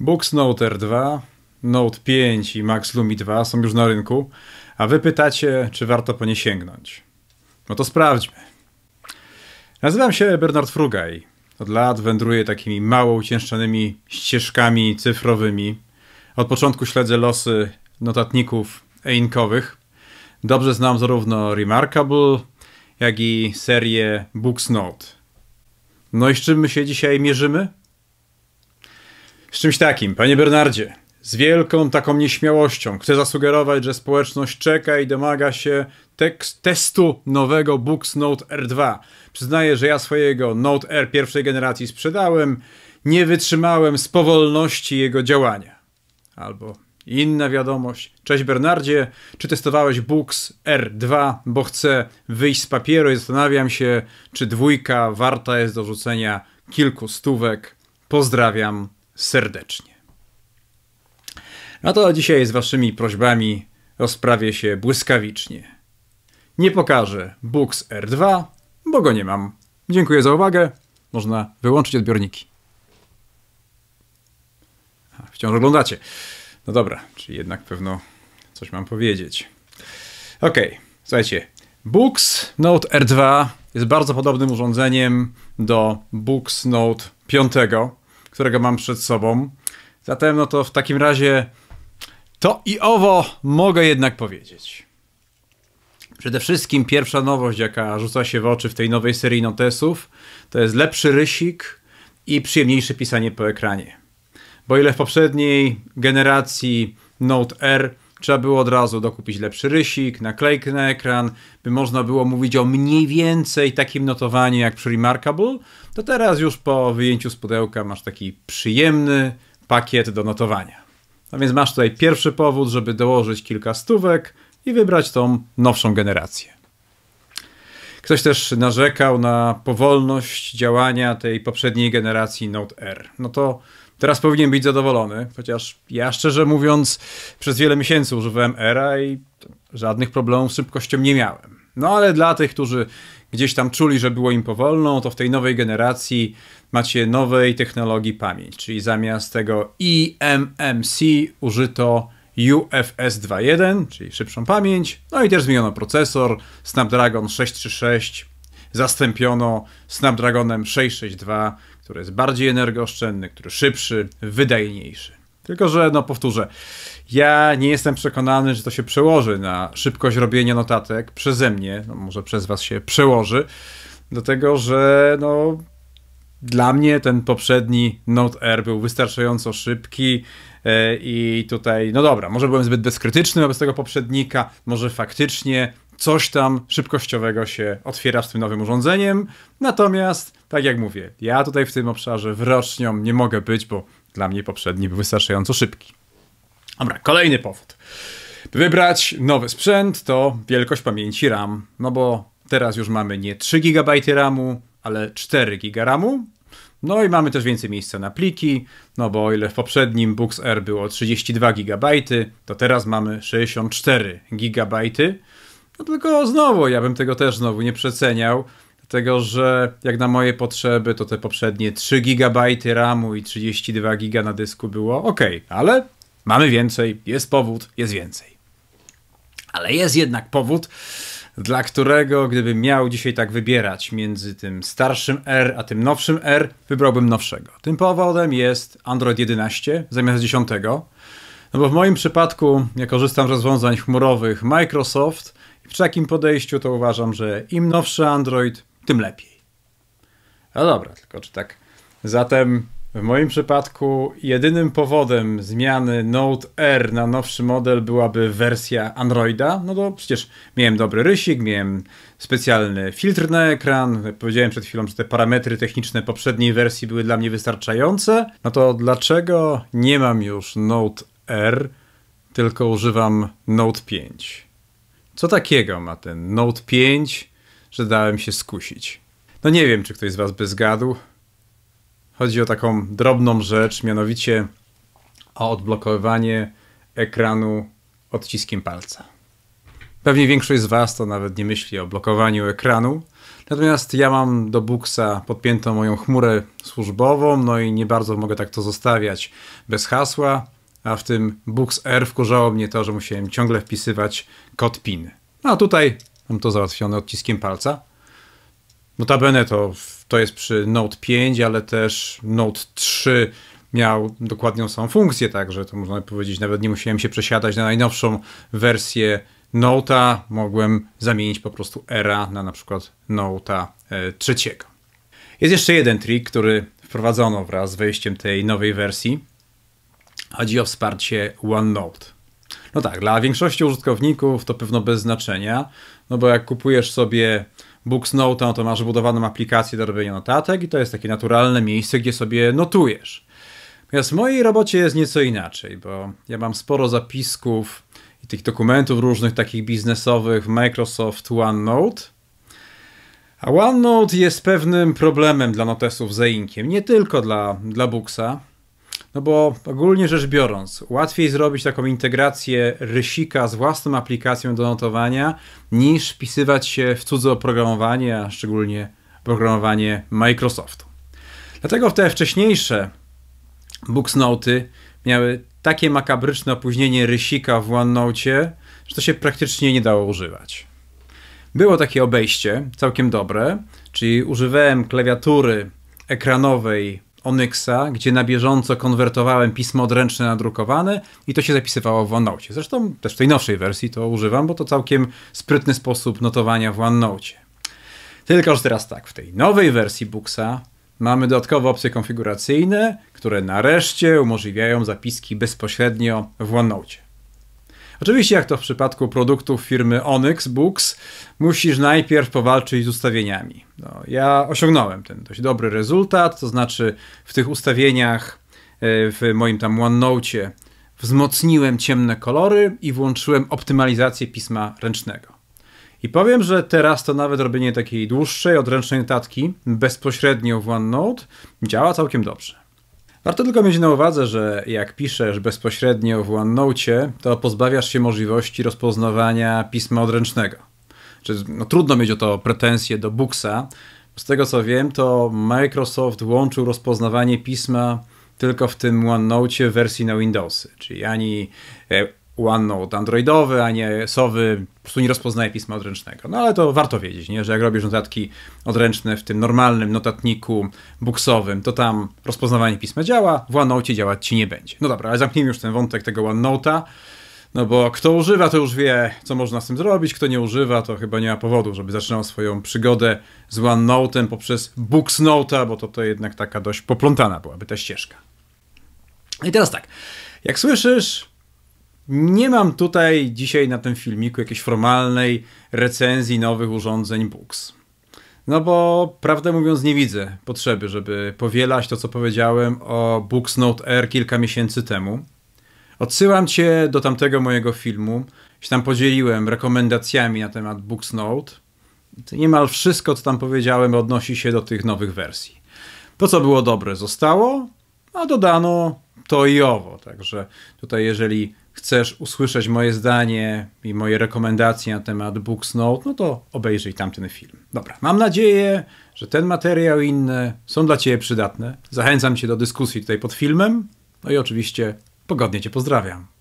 Books Note R2, Note 5 i Max Lumi 2 są już na rynku, a wy pytacie, czy warto po nie sięgnąć. No to sprawdźmy. Nazywam się Bernard Frugaj. Od lat wędruję takimi mało ucięszczonymi ścieżkami cyfrowymi. Od początku śledzę losy notatników e-inkowych. Dobrze znam zarówno Remarkable, jak i serię Books Note. No i z czym my się dzisiaj mierzymy? Z czymś takim, panie Bernardzie. Z wielką taką nieśmiałością chcę zasugerować, że społeczność czeka i domaga się tekst, testu nowego Books Note R2. Przyznaję, że ja swojego Note R pierwszej generacji sprzedałem, nie wytrzymałem z powolności jego działania. Albo inna wiadomość. Cześć Bernardzie, czy testowałeś Books R2, bo chcę wyjść z papieru i zastanawiam się, czy dwójka warta jest do rzucenia kilku stówek. Pozdrawiam, serdecznie. No to dzisiaj z waszymi prośbami rozprawię się błyskawicznie. Nie pokażę Books R2, bo go nie mam. Dziękuję za uwagę. Można wyłączyć odbiorniki. Wciąż oglądacie. No dobra, czyli jednak pewno coś mam powiedzieć. Okej, okay, słuchajcie. Books Note R2 jest bardzo podobnym urządzeniem do Books Note 5 którego mam przed sobą. Zatem, no to w takim razie to i owo mogę jednak powiedzieć. Przede wszystkim pierwsza nowość, jaka rzuca się w oczy w tej nowej serii notesów, to jest lepszy rysik i przyjemniejsze pisanie po ekranie. Bo ile w poprzedniej generacji Note R Trzeba było od razu dokupić lepszy rysik, naklejkę na ekran, by można było mówić o mniej więcej takim notowaniu jak przy Remarkable. To teraz już po wyjęciu z pudełka masz taki przyjemny pakiet do notowania. No więc masz tutaj pierwszy powód, żeby dołożyć kilka stówek i wybrać tą nowszą generację. Ktoś też narzekał na powolność działania tej poprzedniej generacji Note R. No to teraz powinien być zadowolony, chociaż ja szczerze mówiąc przez wiele miesięcy używałem Era i żadnych problemów z szybkością nie miałem. No ale dla tych, którzy gdzieś tam czuli, że było im powolno, to w tej nowej generacji macie nowej technologii pamięć, czyli zamiast tego eMMC użyto UFS 2.1, czyli szybszą pamięć, no i też zmieniono procesor Snapdragon 636, zastąpiono Snapdragonem 662, który jest bardziej energooszczędny, który szybszy, wydajniejszy. Tylko, że no powtórzę, ja nie jestem przekonany, że to się przełoży na szybkość robienia notatek przeze mnie, no może przez was się przełoży, dlatego, że no dla mnie ten poprzedni Note Air był wystarczająco szybki, E, I tutaj, no dobra, może byłem zbyt bezkrytyczny wobec tego poprzednika, może faktycznie coś tam szybkościowego się otwiera z tym nowym urządzeniem. Natomiast, tak jak mówię, ja tutaj w tym obszarze wrocznią nie mogę być, bo dla mnie poprzedni był wystarczająco szybki. Dobra, kolejny powód. By wybrać nowy sprzęt to wielkość pamięci RAM, no bo teraz już mamy nie 3 GB RAMu, ale 4 GB RAMu, no i mamy też więcej miejsca na pliki, no bo o ile w poprzednim Books Air było 32 GB, to teraz mamy 64 GB. No tylko znowu, ja bym tego też znowu nie przeceniał, dlatego że jak na moje potrzeby, to te poprzednie 3 GB RAMu i 32 GB na dysku było ok, ale mamy więcej, jest powód, jest więcej. Ale jest jednak powód, dla którego gdybym miał dzisiaj tak wybierać między tym starszym R a tym nowszym R, wybrałbym nowszego. Tym powodem jest Android 11 zamiast 10. No bo w moim przypadku, ja korzystam z rozwiązań chmurowych Microsoft i w takim podejściu to uważam, że im nowszy Android, tym lepiej. No dobra, tylko czy tak. Zatem w moim przypadku jedynym powodem zmiany Note R na nowszy model byłaby wersja Androida. No to przecież miałem dobry rysik, miałem specjalny filtr na ekran. Powiedziałem przed chwilą, że te parametry techniczne poprzedniej wersji były dla mnie wystarczające. No to dlaczego nie mam już Note R, tylko używam Note 5? Co takiego ma ten Note 5, że dałem się skusić? No nie wiem, czy ktoś z Was by zgadł. Chodzi o taką drobną rzecz, mianowicie o odblokowanie ekranu odciskiem palca. Pewnie większość z Was to nawet nie myśli o blokowaniu ekranu. Natomiast ja mam do Buxa podpiętą moją chmurę służbową, no i nie bardzo mogę tak to zostawiać bez hasła. A w tym Bux R wkurzało mnie to, że musiałem ciągle wpisywać kod PIN. No a tutaj mam to załatwione odciskiem palca. Notabene to w to jest przy Note 5, ale też Note 3 miał dokładnie samą funkcję, także to można powiedzieć, nawet nie musiałem się przesiadać na najnowszą wersję Note'a, mogłem zamienić po prostu era na na przykład Note'a e, trzeciego. Jest jeszcze jeden trik, który wprowadzono wraz z wejściem tej nowej wersji. Chodzi o wsparcie OneNote. No tak, dla większości użytkowników to pewno bez znaczenia, no bo jak kupujesz sobie Note, no to masz budowaną aplikację do robienia notatek i to jest takie naturalne miejsce, gdzie sobie notujesz. Natomiast w mojej robocie jest nieco inaczej, bo ja mam sporo zapisków i tych dokumentów różnych, takich biznesowych w Microsoft OneNote. A OneNote jest pewnym problemem dla notesów z inkiem nie tylko dla, dla Booksa. No bo ogólnie rzecz biorąc, łatwiej zrobić taką integrację rysika z własną aplikacją do notowania, niż wpisywać się w cudze oprogramowanie, a szczególnie oprogramowanie Microsoftu. Dlatego te wcześniejsze Booksnoty miały takie makabryczne opóźnienie rysika w OneNote, że to się praktycznie nie dało używać. Było takie obejście, całkiem dobre, czyli używałem klawiatury ekranowej Onyxa, gdzie na bieżąco konwertowałem pismo odręczne na drukowane i to się zapisywało w OneNote. Zresztą też w tej nowszej wersji to używam, bo to całkiem sprytny sposób notowania w OneNote. Tylko, że teraz tak, w tej nowej wersji Booksa mamy dodatkowe opcje konfiguracyjne, które nareszcie umożliwiają zapiski bezpośrednio w OneNote. Oczywiście, jak to w przypadku produktów firmy Onyx Books, musisz najpierw powalczyć z ustawieniami. No, ja osiągnąłem ten dość dobry rezultat, to znaczy w tych ustawieniach e, w moim tam OneNote wzmocniłem ciemne kolory i włączyłem optymalizację pisma ręcznego. I powiem, że teraz to nawet robienie takiej dłuższej, odręcznej notatki bezpośrednio w OneNote działa całkiem dobrze. Warto tylko mieć na uwadze, że jak piszesz bezpośrednio w OneNote, to pozbawiasz się możliwości rozpoznawania pisma odręcznego. Czy, no, trudno mieć o to pretensje do Booksa. Z tego co wiem, to Microsoft łączył rozpoznawanie pisma tylko w tym OneNote wersji na Windowsy, czyli ani e, OneNote androidowy, a nie sowy, po prostu nie rozpoznaje pisma odręcznego. No ale to warto wiedzieć, nie? że jak robisz notatki odręczne w tym normalnym notatniku buksowym, to tam rozpoznawanie pisma działa, w OneNote działać ci nie będzie. No dobra, ale zamknijmy już ten wątek tego OneNote'a, no bo kto używa, to już wie, co można z tym zrobić, kto nie używa, to chyba nie ma powodu, żeby zaczynał swoją przygodę z OneNote'em poprzez BooksNote'a, bo to, to jednak taka dość poplątana byłaby ta ścieżka. No I teraz tak, jak słyszysz, nie mam tutaj dzisiaj na tym filmiku jakiejś formalnej recenzji nowych urządzeń Books. No bo prawdę mówiąc nie widzę potrzeby, żeby powielać to, co powiedziałem o Books Note R kilka miesięcy temu. Odsyłam Cię do tamtego mojego filmu, się tam podzieliłem rekomendacjami na temat Books Note. Niemal wszystko, co tam powiedziałem, odnosi się do tych nowych wersji. To, co było dobre, zostało, a dodano to i owo. Także tutaj, jeżeli chcesz usłyszeć moje zdanie i moje rekomendacje na temat Books Note, no to obejrzyj tamten film. Dobra, mam nadzieję, że ten materiał i inne są dla Ciebie przydatne. Zachęcam Cię do dyskusji tutaj pod filmem. No i oczywiście pogodnie Cię pozdrawiam.